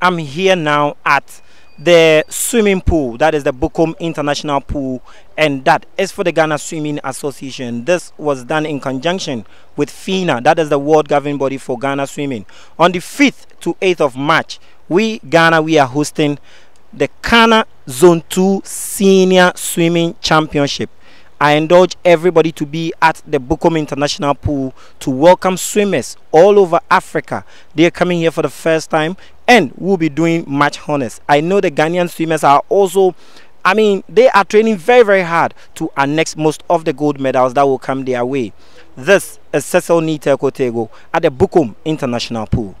I'm here now at the swimming pool that is the Bukom International Pool and that is for the Ghana Swimming Association. This was done in conjunction with FINA that is the world governing body for Ghana swimming. On the 5th to 8th of March we Ghana we are hosting the Ghana Zone 2 Senior Swimming Championship. I indulge everybody to be at the Bukom International Pool to welcome swimmers all over Africa. They are coming here for the first time and we'll be doing much honors. I know the Ghanaian swimmers are also I mean, they are training very, very hard to annex most of the gold medals that will come their way. This is Cecil Nite at the Bukum International Pool.